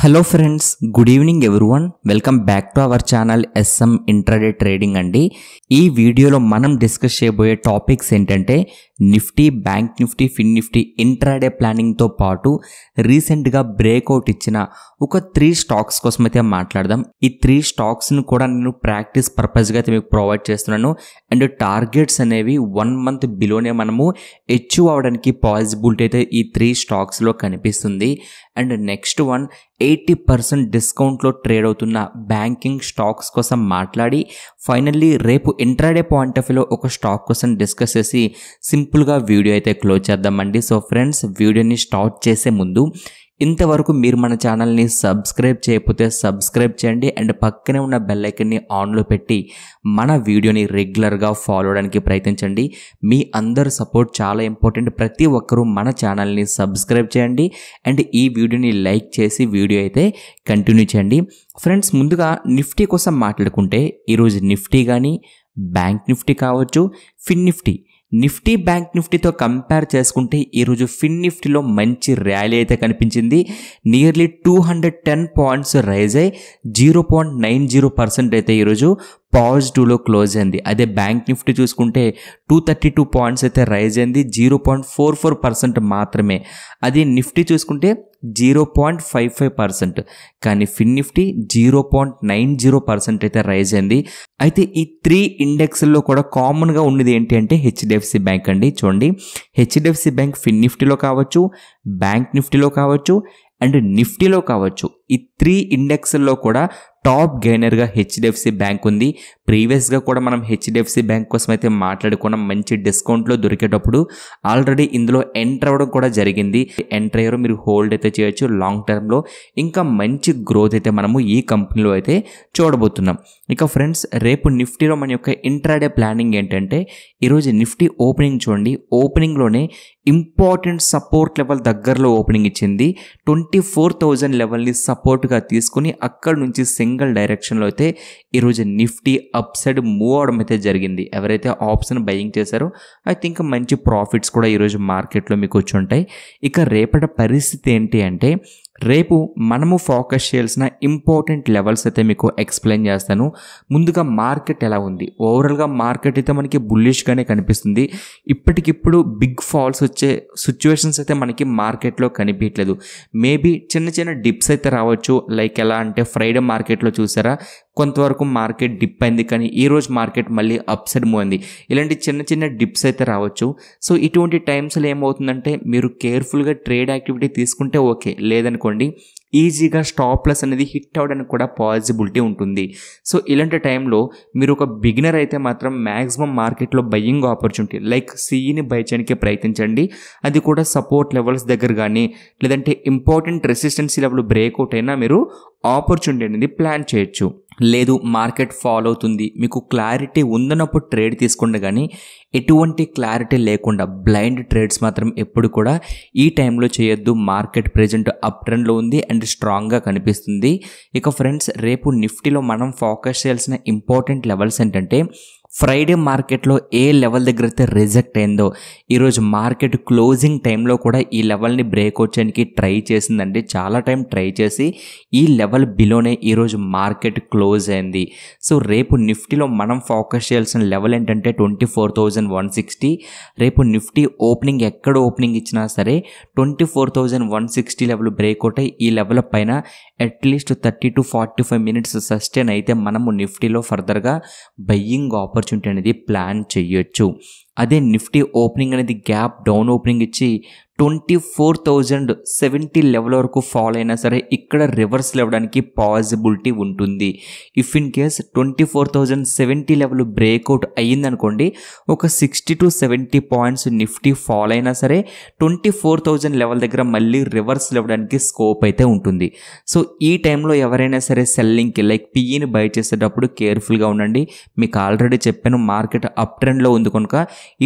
hello friends good evening everyone welcome back to our channel SM intraday trading అండి ఈ వీడియోలో మనం discuss చేయబోయే టాపిక్స్ ఏంటంటే Nifty bank Nifty fin Nifty intraday ప్లానింగ్తో పాటు రీసెంట్గా బ్రేక్అవుట్ ఇచ్చిన ఒక త్రీ స్టాక్స్ కోసం అయితే మాట్లాడదాం ఈ త్రీ స్టాక్స్ను కూడా నేను ప్రాక్టీస్ పర్పస్గా అయితే మీకు ప్రొవైడ్ చేస్తున్నాను అండ్ టార్గెట్స్ అనేవి వన్ మంత్ బిలోనే మనము అచీవ్ అవడానికి పాసిబిలిటీ అయితే ఈ త్రీ స్టాక్స్లో కనిపిస్తుంది and next one eighty percent డిస్కౌంట్లో ట్రేడ్ అవుతున్న బ్యాంకింగ్ స్టాక్స్ కోసం మాట్లాడి ఫైనల్లీ రేపు ఇంట్రాడే పాయింట్ ఆఫ్ వ్యూలో ఒక స్టాక్ కోసం డిస్కస్ చేసి సింపుల్గా వీడియో అయితే క్లోజ్ చేద్దామండి సో ఫ్రెండ్స్ వీడియోని స్టార్ట్ చేసే ముందు ఇంతవరకు మీరు మన ఛానల్ని సబ్స్క్రైబ్ చేయకపోతే సబ్స్క్రైబ్ చేయండి అండ్ పక్కనే ఉన్న బెల్లైకన్ని ఆన్లో పెట్టి మన వీడియోని రెగ్యులర్గా ఫాలో అవడానికి ప్రయత్నించండి మీ అందరు సపోర్ట్ చాలా ఇంపార్టెంట్ ప్రతి ఒక్కరూ మన ఛానల్ని సబ్స్క్రైబ్ చేయండి అండ్ ఈ వీడియోని లైక్ చేసి వీడియో అయితే కంటిన్యూ చేయండి ఫ్రెండ్స్ ముందుగా నిఫ్టీ కోసం మాట్లాడుకుంటే ఈరోజు నిఫ్టీ కానీ బ్యాంక్ నిఫ్టీ కావచ్చు ఫిన్ నిఫ్టీ నిఫ్టీ బ్యాంక్ నిఫ్టీతో కంపేర్ చేసుకుంటే ఈరోజు ఫిన్ నిఫ్టీలో మంచి ర్యాలీ అయితే కనిపించింది nearly two hundred ten points rise అయ్యి zero point nine zero percent అయితే ఈరోజు పాజిటివ్లో క్లోజ్ అయింది అదే బ్యాంక్ నిఫ్టీ చూసుకుంటే టూ థర్టీ టూ పాయింట్స్ అయితే రైజ్ అయింది zero point four four percent మాత్రమే అది నిఫ్టీ చూసుకుంటే zero point five five percent కానీ fin Nifty zero point nine zero percent అయితే రైజ్ అయింది అయితే ఈ త్రీ ఇండెక్స్ల్లో కూడా కామన్గా ఉన్నది ఏంటి అంటే హెచ్డిఎఫ్సి బ్యాంక్ అండి చూడండి హెచ్డిఎఫ్సి బ్యాంక్ ఫిన్ నిఫ్టీలో కావచ్చు బ్యాంక్ నిఫ్టీలో కావచ్చు అండ్ నిఫ్టీలో కావచ్చు ఈ త్రీ ఇండెక్స్ల్లో కూడా టాప్ గెయినర్గా హెచ్డిఎఫ్సి బ్యాంక్ ఉంది ప్రీవియస్గా కూడా మనం హెచ్డిఎఫ్సి బ్యాంక్ కోసం అయితే మాట్లాడుకున్న మంచి డిస్కౌంట్లో దొరికేటప్పుడు ఆల్రెడీ ఇందులో ఎంటర్ అవ్వడం కూడా జరిగింది ఎంటర్ అయ్యారో మీరు హోల్డ్ అయితే చేయొచ్చు లాంగ్ టర్మ్లో ఇంకా మంచి గ్రోత్ అయితే మనము ఈ కంపెనీలో అయితే చూడబోతున్నాం ఇక ఫ్రెండ్స్ రేపు నిఫ్టీలో మన యొక్క ఇంట్రాడే ప్లానింగ్ ఏంటంటే ఈరోజు నిఫ్టీ ఓపెనింగ్ చూడండి ఓపెనింగ్లోనే ఇంపార్టెంట్ సపోర్ట్ లెవెల్ దగ్గరలో ఓపెనింగ్ ఇచ్చింది ట్వంటీ ఫోర్ థౌజండ్ లెవెల్ని సపోర్ట్గా తీసుకుని అక్కడ నుంచి సింగిల్ డైరెక్షన్లో అయితే ఈరోజు నిఫ్టీ అప్ సైడ్ మూవ్ అవడం అయితే జరిగింది ఎవరైతే ఆప్షన్ బయింగ్ చేశారో ఐ థింక్ మంచి ప్రాఫిట్స్ కూడా ఈరోజు మార్కెట్లో మీకు వచ్చి ఉంటాయి ఇక రేపటి పరిస్థితి ఏంటి అంటే రేపు మనము ఫోకస్ చేయాల్సిన ఇంపార్టెంట్ లెవెల్స్ అయితే మీకు ఎక్స్ప్లెయిన్ చేస్తాను ముందుగా మార్కెట్ ఎలా ఉంది ఓవరాల్గా మార్కెట్ అయితే మనకి బుల్లిష్గానే కనిపిస్తుంది ఇప్పటికిప్పుడు బిగ్ ఫాల్స్ వచ్చే సిచ్యువేషన్స్ అయితే మనకి మార్కెట్లో కనిపించట్లేదు మేబీ చిన్న చిన్న డిప్స్ అయితే రావచ్చు లైక్ ఎలా అంటే ఫ్రైడే మార్కెట్లో చూసారా కొంతవరకు మార్కెట్ డిప్ అయింది కానీ ఈరోజు మార్కెట్ మళ్ళీ అప్ సైడ్ మూవ్ అయింది ఇలాంటి చిన్న చిన్న డిప్స్ అయితే రావచ్చు సో ఇటువంటి టైమ్స్లో ఏమవుతుందంటే మీరు కేర్ఫుల్గా ట్రేడ్ యాక్టివిటీ తీసుకుంటే ఓకే లేదనుకో అనుకోండి ఈజీగా స్టాప్ లెస్ అనేది హిట్ అవ్వడానికి కూడా పాసిబిలిటీ ఉంటుంది సో ఇలాంటి టైంలో మీరు ఒక బిగినర్ అయితే మాత్రం మ్యాక్సిమం మార్కెట్లో బయ్యింగ్ ఆపర్చునిటీ లైక్ సిఈని బై చేయడానికి ప్రయత్నించండి అది కూడా సపోర్ట్ లెవెల్స్ దగ్గర కానీ లేదంటే ఇంపార్టెంట్ రెసిస్టెన్సీ లెవెల్ బ్రేక్అవుట్ అయినా మీరు ఆపర్చునిటీ అనేది ప్లాన్ చేయొచ్చు లేదు మార్కెట్ ఫాలో అవుతుంది మీకు క్లారిటీ ఉందన్నప్పుడు ట్రేడ్ తీసుకుండా కానీ ఎటువంటి క్లారిటీ లేకుండా బ్లైండ్ ట్రేడ్స్ మాత్రం ఎప్పుడు కూడా ఈ టైంలో చేయొద్దు మార్కెట్ ప్రజెంట్ అప్ ట్రెండ్లో ఉంది అండ్ స్ట్రాంగ్గా కనిపిస్తుంది ఇక ఫ్రెండ్స్ రేపు నిఫ్టీలో మనం ఫోకస్ చేయాల్సిన ఇంపార్టెంట్ లెవెల్స్ ఏంటంటే ఫ్రైడే మార్కెట్లో ఏ లెవెల్ దగ్గర అయితే రిజెక్ట్ అయిందో ఈరోజు మార్కెట్ క్లోజింగ్ టైంలో కూడా ఈ లెవెల్ని బ్రేక్ చేయడానికి ట్రై చేసిందండి చాలా టైం ట్రై చేసి ఈ లెవెల్ బిలోనే ఈరోజు మార్కెట్ క్లోజ్ అయింది సో రేపు నిఫ్టీలో మనం ఫోకస్ చేయాల్సిన లెవెల్ ఏంటంటే twenty four thousand one sixty రేపు నిఫ్టీ ఓపెనింగ్ ఎక్కడ ఓపెనింగ్ ఇచ్చినా సరే twenty four thousand one sixty level break అయ్యి ఈ లెవెల్ పైన at least thirty to forty five minutes sustain అయితే మనము నిఫ్టీలో ఫర్దర్గా బయ్యింగ్ ఆపర్చునిటీ ఆపర్చునిటీ అనేది ప్లాన్ చేయొచ్చు అదే నిఫ్టీ ఓపెనింగ్ అనేది గ్యాప్ డౌన్ ఓపెనింగ్ ఇచ్చి twenty four thousand seventy level వరకు ఫాల్ అయినా సరే ఇక్కడ రివర్స్ లేవడానికి పాసిబిలిటీ ఉంటుంది if in case twenty four thousand seventy level breakout అయ్యిందనుకోండి ఒక sixty to seventy points Nifty fall అయినా సరే ట్వంటీ ఫోర్ థౌజండ్ లెవెల్ దగ్గర మళ్ళీ రివర్స్ లేవడానికి స్కోప్ అయితే ఉంటుంది సో ఈ టైంలో ఎవరైనా సరే సెల్లింగ్కి లైక్ పిఈని బై చేసేటప్పుడు కేర్ఫుల్గా ఉండండి మీకు ఆల్రెడీ చెప్పాను మార్కెట్ అప్ ట్రెండ్లో ఉంది కనుక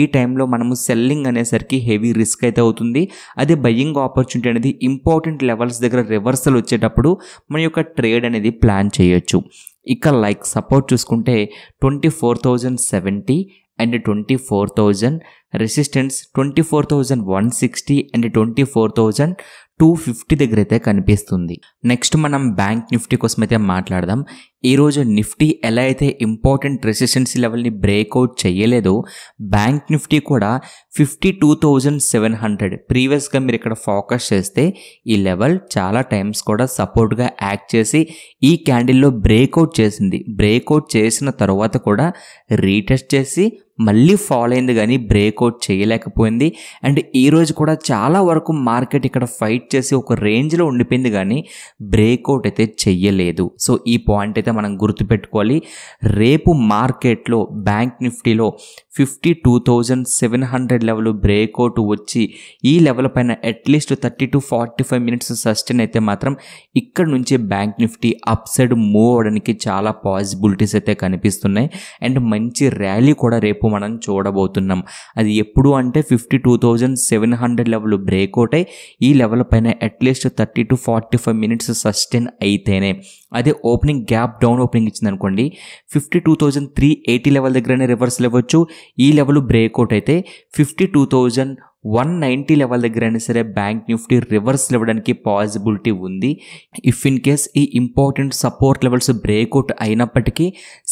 ఈ టైంలో మనము సెల్లింగ్ అనేసరికి హెవీ రిస్క్ అయితే అవుతుంది ఉంటుంది అదే బయ్యింగ్ ఆపర్చునిటీ అనేది ఇంపార్టెంట్ లెవెల్స్ దగ్గర రివర్సల్ వచ్చేటప్పుడు మన యొక్క ట్రేడ్ అనేది ప్లాన్ చేయొచ్చు ఇక లైక్ సపోర్ట్ చూసుకుంటే twenty four thousand seventy and twenty four thousand resistance twenty four thousand one sixty and twenty four thousand two fifty దగ్గర అయితే కనిపిస్తుంది నెక్స్ట్ మనం బ్యాంక్ నిఫ్టీ కోసం అయితే మాట్లాడదాం ఈరోజు నిఫ్టీ ఎలా అయితే ఇంపార్టెంట్ రెసిస్టెన్స్ లెవెల్ని బ్రేక్అవుట్ చేయలేదో బ్యాంక్ నిఫ్టీ కూడా fifty two thousand seven hundred ప్రీవియస్గా మీరు ఇక్కడ ఫోకస్ చేస్తే ఈ లెవెల్ చాలా టైమ్స్ కూడా సపోర్ట్గా యాక్ట్ చేసి ఈ క్యాండిల్లో బ్రేక్అవుట్ చేసింది బ్రేక్అవుట్ చేసిన తర్వాత కూడా రీటెస్ట్ చేసి మళ్ళీ ఫాలో అయింది కానీ బ్రేక్అవుట్ చేయలేకపోయింది అండ్ ఈరోజు కూడా చాలా వరకు మార్కెట్ ఇక్కడ ఫైట్ చేసి ఒక రేంజ్లో ఉండిపోయింది కానీ బ్రేక్అవుట్ అయితే చెయ్యలేదు సో ఈ పాయింట్ అయితే మనం గుర్తుపెట్టుకోవాలి రేపు మార్కెట్లో బ్యాంక్ నిఫ్టీలో fifty two thousand seven hundred level breakout వచ్చి ఈ లెవెల్ పైన at least thirty to forty five minutes sustain అయితే మాత్రం ఇక్కడ నుంచి bank Nifty upside move అవడానికి చాలా పాసిబిలిటీస్ అయితే కనిపిస్తున్నాయి అండ్ మంచి ర్యాలీ కూడా రేపు మనం చూడబోతున్నాం అది ఎప్పుడు అంటే fifty two thousand seven hundred level breakout అయి ఈ లెవెల్ పైన at least thirty to forty five minutes sustain అయితేనే అదే ఓపెనింగ్ గ్యాప్ డౌన్ ఓపెనింగ్ ఇచ్చిందనుకోండి fifty two thousand three eighty level దగ్గరనే రివర్సల్ ఇవ్వచ్చు ఈ లెవెల్ బ్రేక్అవుట్ అయితే fifty two thousand one ninety level దగ్గర అయినా సరే బ్యాంక్ నిఫ్టీ రివర్స్ ఇవ్వడానికి పాసిబిలిటీ ఉంది ఇఫ్ ఇన్ కేస్ ఈ ఇంపార్టెంట్ సపోర్ట్ లెవెల్స్ బ్రేక్అవుట్ అయినప్పటికీ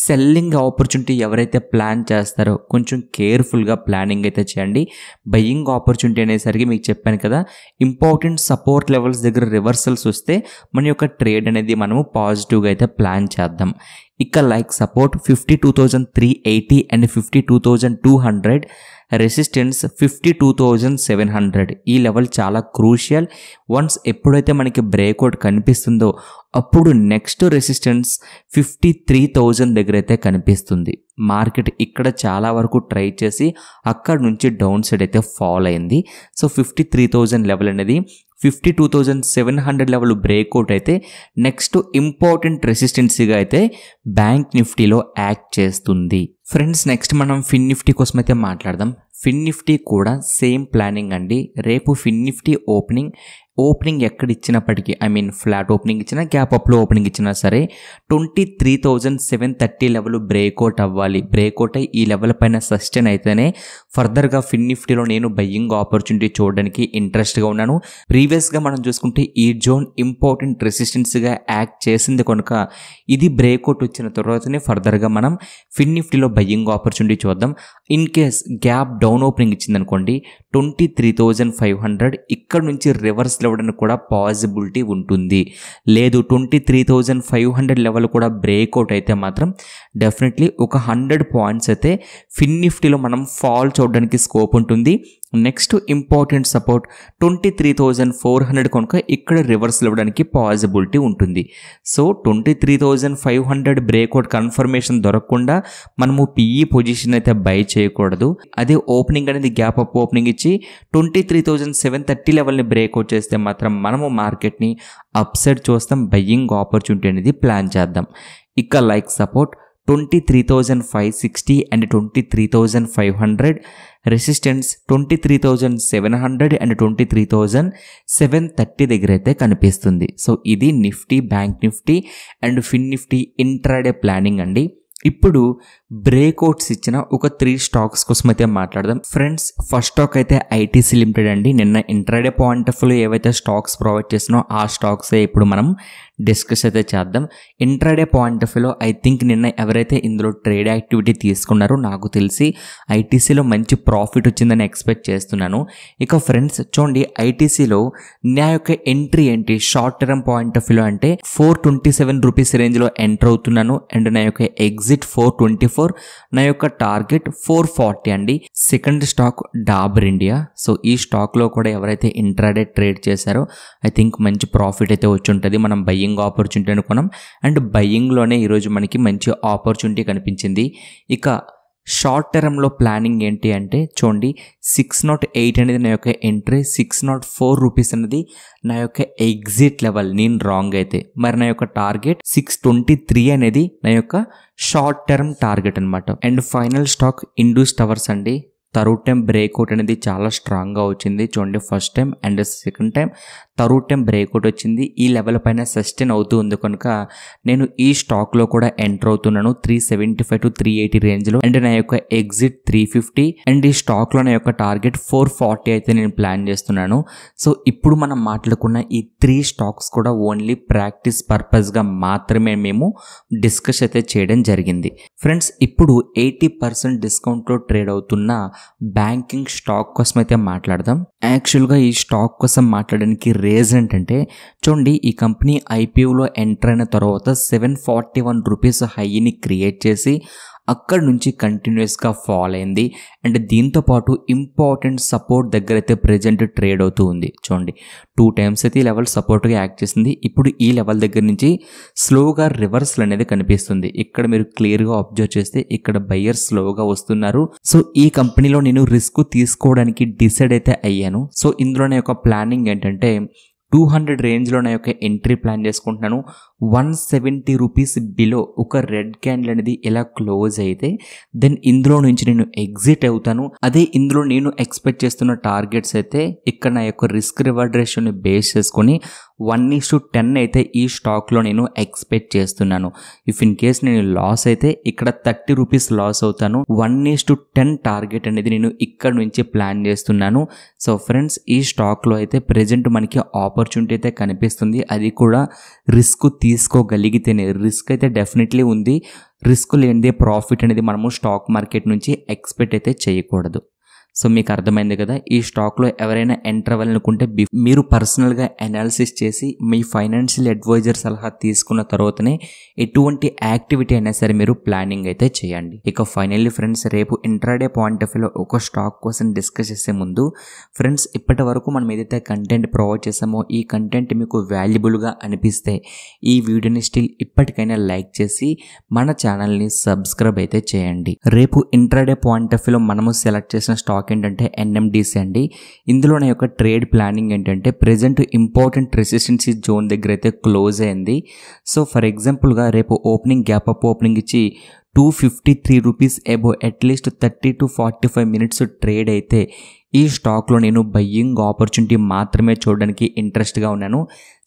సెల్లింగ్ ఆపర్చునిటీ ఎవరైతే ప్లాన్ చేస్తారో కొంచెం కేర్ఫుల్గా ప్లానింగ్ అయితే చేయండి బయ్యింగ్ ఆపర్చునిటీ అనేసరికి మీకు చెప్పాను కదా ఇంపార్టెంట్ సపోర్ట్ లెవెల్స్ దగ్గర రివర్సల్స్ వస్తే మన యొక్క ట్రేడ్ అనేది మనము పాజిటివ్గా అయితే ప్లాన్ చేద్దాం ఇక్కడ like support fifty two thousand three eighty and fifty two thousand two hundred resistance fifty two thousand seven hundred ఈ లెవెల్ చాలా క్రూషియల్ వన్స్ ఎప్పుడైతే మనకి బ్రేక్అవుట్ కనిపిస్తుందో అప్పుడు next resistance fifty three thousand దగ్గర అయితే కనిపిస్తుంది మార్కెట్ ఇక్కడ చాలా వరకు ట్రై చేసి అక్కడ నుంచి డౌన్ సైడ్ అయితే ఫాల్ అయింది so fifty three thousand level అనేది fifty two thousand seven hundred level breakout అయితే నెక్స్ట్ ఇంపార్టెంట్ రెసిస్టెన్సీగా అయితే బ్యాంక్ నిఫ్టీలో యాక్ట్ చేస్తుంది ఫ్రెండ్స్ నెక్స్ట్ మనం ఫిన్ నిఫ్టీ కోసం అయితే మాట్లాడదాం ఫిన్ నిఫ్టీ కూడా సేమ్ ప్లానింగ్ అండి రేపు ఫిన్ నిఫ్టీ ఓపెనింగ్ ఓపెనింగ్ ఎక్కడ ఇచ్చినప్పటికీ ఐ మీన్ ఫ్లాట్ ఓపెనింగ్ ఇచ్చినా గ్యాప్ అప్లో ఓపెనింగ్ ఇచ్చినా సరే twenty three thousand seven thirty level breakout అవ్వాలి బ్రేక్అవుట్ అయ్యి ఈ లెవెల్ పైన సస్టైన్ అయితేనే ఫర్దర్గా ఫిన్ నిఫ్టీలో నేను బయ్యింగ్ ఆపర్చునిటీ చూడడానికి ఇంట్రెస్ట్గా ఉన్నాను ప్రీవియస్గా మనం చూసుకుంటే ఈ జోన్ ఇంపార్టెంట్ రెసిస్టెన్స్గా యాక్ట్ చేసింది కనుక ఇది బ్రేక్అవుట్ వచ్చిన తర్వాతనే ఫర్దర్గా మనం ఫిన్ నిఫ్టీలో బయ్యింగ్ ఆపర్చునిటీ చూద్దాం in case gap down down opening ఇచ్చిందనుకోండి twenty three thousand five hundred ఇక్కడ నుంచి రివర్స్ లెవడానికి కూడా పాసిబిలిటీ ఉంటుంది లేదు twenty three thousand five hundred level కూడా బ్రేక్అవుట్ అయితే మాత్రం డెఫినెట్లీ ఒక హండ్రెడ్ పాయింట్స్ అయితే ఫిన్ నిఫ్టీలో మనం ఫాల్ చూడడానికి స్కోప్ ఉంటుంది next important support twenty three thousand four hundred కనుక ఇక్కడ రివర్స్ ఇవ్వడానికి పాజిబిలిటీ ఉంటుంది so twenty three thousand five hundred breakout confirmation దొరకకుండా మనము పిఈ పొజిషన్ e అయితే బై చేయకూడదు అదే ఓపెనింగ్ అనేది గ్యాప్ అప్ ఓపెనింగ్ ఇచ్చి twenty three thousand seven thirty లెవెల్ని బ్రేక్అవుట్ చేస్తే మాత్రం మనము మార్కెట్ని అప్సైడ్ చూస్తాం బయ్యింగ్ ఆపర్చునిటీ అనేది ప్లాన్ చేద్దాం ఇక like support twenty three thousand five sixty and twenty three thousand five hundred resistance twenty three thousand seven hundred and twenty three thousand seven thirty దగ్గర అయితే కనిపిస్తుంది సో ఇది Nifty bank Nifty and fin Nifty intraday planning అండి ఇప్పుడు breakouts ఇచ్చిన ఒక three stocks కోసం అయితే మాట్లాడదాం ఫ్రెండ్స్ ఫస్ట్ స్టాక్ అయితే ఐటీసీ లిమిటెడ్ అండి నిన్న ఇంట్రాడే పాయింట్ ఆఫ్లో ఏవైతే స్టాక్స్ ప్రొవైడ్ చేసినో ఆ స్టాక్స్ ఇప్పుడు మనం డిస్కస్ అయితే చేద్దాం ఇంట్రాడే పాయింట్ ఆఫ్ వ్యూలో ఐ థింక్ నిన్న ఎవరైతే ఇందులో ట్రేడ్ యాక్టివిటీ తీసుకున్నారో నాకు తెలిసి ఐటీసీలో మంచి ప్రాఫిట్ వచ్చిందని ఎక్స్పెక్ట్ చేస్తున్నాను ఇక ఫ్రెండ్స్ చూడండి ఐటీసీలో నా యొక్క ఎంట్రీ ఏంటి షార్ట్ టర్మ్ పాయింట్ ఆఫ్ వ్యూలో అంటే ఫోర్ ట్వంటీ సెవెన్ రూపీస్ రేంజ్లో ఎంటర్ అవుతున్నాను అండ్ నా యొక్క ఎగ్జిట్ ఫోర్ ట్వంటీ ఫోర్ నా యొక్క టార్గెట్ ఫోర్ ఫార్టీ అండి second stock Dabur India so ఈ స్టాక్లో కూడా ఎవరైతే ఇంట్రాడే ట్రేడ్ చేశారో ఐ థింక్ మంచి ప్రాఫిట్ అయితే వచ్చి ఉంటుంది మనం బయ్యి బయ్యింగ్ ఆపర్చునిటీ అనుకున్నాం అండ్ బయ్యింగ్లోనే ఈరోజు మనకి మంచి ఆపర్చునిటీ కనిపించింది ఇక షార్ట్ టర్మ్లో ప్లానింగ్ ఏంటి అంటే చూడండి సిక్స్ నాట్ ఎయిట్ అనేది నా యొక్క entry six nought four rupees అనేది నా యొక్క ఎగ్జిట్ లెవెల్ నేను రాంగ్ అయితే మరి నా యొక్క టార్గెట్ సిక్స్ ట్వంటీ త్రీ అనేది నా యొక్క షార్ట్ టర్మ్ టార్గెట్ అనమాట and final stock Indus Towers అండి థర్డ్ టైం బ్రేక్అవుట్ అనేది చాలా స్ట్రాంగ్గా వచ్చింది చూడండి first time and second time తరువు టైం బ్రేక్అవుట్ వచ్చింది ఈ లెవెల్ పైన సస్టైన్ అవుతూ ఉంది కనుక నేను ఈ స్టాక్లో కూడా ఎంటర్ అవుతున్నాను three seventy five to three eighty రేంజ్లో అండ్ నా యొక్క ఎగ్జిట్ త్రీ ఫిఫ్టీ అండ్ ఈ స్టాక్లో నా యొక్క టార్గెట్ ఫోర్ ఫార్టీ అయితే నేను ప్లాన్ చేస్తున్నాను సో ఇప్పుడు మనం మాట్లాడుకున్న ఈ త్రీ స్టాక్స్ కూడా ఓన్లీ ప్రాక్టీస్ పర్పస్గా మాత్రమే మేము డిస్కస్ అయితే చేయడం జరిగింది ఫ్రెండ్స్ ఇప్పుడు ఎయిటీ పర్సెంట్ డిస్కౌంట్లో ట్రేడ్ అవుతున్న బ్యాంకింగ్ స్టాక్ కోసం అయితే మాట్లాడదాం యాక్చువల్గా ఈ స్టాక్ కోసం మాట్లాడడానికి రేజ్ ఏంటంటే చూడండి ఈ కంపెనీ ఐపీఓలో ఎంటర్ అయిన తర్వాత సెవెన్ ఫార్టీ వన్ రూపీస్ హైని క్రియేట్ చేసి అక్కడ నుంచి కంటిన్యూస్గా ఫాల్ అయింది అండ్ దీంతోపాటు ఇంపార్టెంట్ సపోర్ట్ దగ్గర అయితే ప్రజెంట్ ట్రేడ్ అవుతూ ఉంది చూడండి టూ టైమ్స్ అయితే ఈ లెవెల్ సపోర్ట్గా యాక్ట్ చేసింది ఇప్పుడు ఈ లెవెల్ దగ్గర నుంచి స్లోగా రివర్సల్ అనేది కనిపిస్తుంది ఇక్కడ మీరు క్లియర్గా అబ్జర్వ్ చేస్తే ఇక్కడ బయ్యర్ స్లోగా వస్తున్నారు సో ఈ కంపెనీలో నేను రిస్క్ తీసుకోవడానికి డిసైడ్ అయితే అయ్యాను సో ఇందులో నా యొక్క ప్లానింగ్ ఏంటంటే టూ హండ్రెడ్ రేంజ్లో నా యొక్క ఎంట్రీ ప్లాన్ చేసుకుంటున్నాను వన్ సెవెంటీ రూపీస్ బిలో ఒక రెడ్ క్యాండిల్ అనేది ఎలా క్లోజ్ అయితే దెన్ ఇందులో నుంచి నేను ఎగ్జిట్ అవుతాను అదే ఇందులో నేను ఎక్స్పెక్ట్ చేస్తున్న టార్గెట్స్ అయితే ఇక్కడ నా యొక్క రిస్క్ రివార్డ్ రేషియోని బేస్ చేసుకొని వన్ ఈస్ టు టెన్ అయితే ఈ స్టాక్లో నేను ఎక్స్పెక్ట్ చేస్తున్నాను ఇఫ్ ఇన్ కేస్ నేను లాస్ అయితే ఇక్కడ థర్టీ రూపీస్ లాస్ అవుతాను one is to ten target అనేది నేను ఇక్కడ నుంచి ప్లాన్ చేస్తున్నాను సో ఫ్రెండ్స్ ఈ స్టాక్లో అయితే ప్రజెంట్ మనకి ఆపర్చునిటీ అయితే కనిపిస్తుంది అది కూడా రిస్క్ తీ తీసుకోగలిగితేనే రిస్క్ అయితే డెఫినెట్లీ ఉంది రిస్క్ లేనిదే ప్రాఫిట్ అనేది మనము స్టాక్ మార్కెట్ నుంచి ఎక్స్పెక్ట్ అయితే చేయకూడదు సో మీకు అర్థమైంది కదా ఈ స్టాక్లో ఎవరైనా ఎంటర్ అవ్వాలనుకుంటే మీరు పర్సనల్గా అనాలిసిస్ చేసి మీ ఫైనాన్షియల్ అడ్వైజర్ సలహా తీసుకున్న తర్వాతనే ఎటువంటి యాక్టివిటీ అయినా సరే మీరు ప్లానింగ్ అయితే చేయండి ఇక ఫైనల్లీ ఫ్రెండ్స్ రేపు ఇంట్రాడే పాయింట్ ఆఫ్ వ్యూలో ఒక స్టాక్ కోసం డిస్కస్ చేసే ముందు ఫ్రెండ్స్ ఇప్పటి వరకు మనం ఏదైతే కంటెంట్ ప్రొవైడ్ చేసామో ఈ కంటెంట్ మీకు వాల్యుబుల్గా అనిపిస్తే ఈ వీడియోని స్టిల్ ఇప్పటికైనా లైక్ చేసి మన ఛానల్ని సబ్స్క్రైబ్ అయితే చేయండి రేపు ఇంట్రాడే పాయింట్ ఆఫ్ వ్యూలో మనము సెలెక్ట్ చేసిన స్టాక్ స్టాక్ ఏంటంటే ఎన్ఎండిసి అండి ఇందులో నా యొక్క ట్రేడ్ ప్లానింగ్ ఏంటంటే ప్రజెంట్ ఇంపార్టెంట్ రెసిస్టెన్సీ జోన్ దగ్గర అయితే క్లోజ్ అయింది సో ఫర్ ఎగ్జాంపుల్గా రేపు ఓపెనింగ్ గ్యాప్ అప్ ఓపెనింగ్ ఇచ్చి two fifty three rupees above at least thirty to forty five minutes trade అయితే ఈ స్టాక్లో నేను బయ్యింగ్ ఆపర్చునిటీ మాత్రమే చూడడానికి ఇంట్రెస్ట్గా ఉన్నాను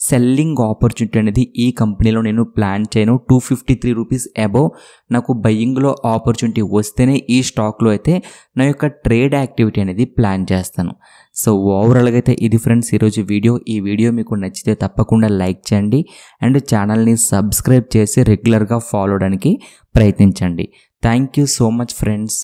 సెల్లింగ్ ఆపర్చునిటీ అనేది ఈ కంపెనీలో నేను ప్లాన్ చేయను two fifty three rupees above నాకు బయ్యింగ్లో ఆపర్చునిటీ వస్తేనే ఈ స్టాక్లో అయితే నా యొక్క ట్రేడ్ యాక్టివిటీ అనేది ప్లాన్ చేస్తాను సో ఓవరాల్గా అయితే ఇది ఫ్రెండ్స్ ఈరోజు వీడియో ఈ వీడియో మీకు నచ్చితే తప్పకుండా లైక్ చేయండి అండ్ ఛానల్ని సబ్స్క్రైబ్ చేసి రెగ్యులర్గా ఫాలో అవడానికి ప్రయత్నించండి thank you so much friends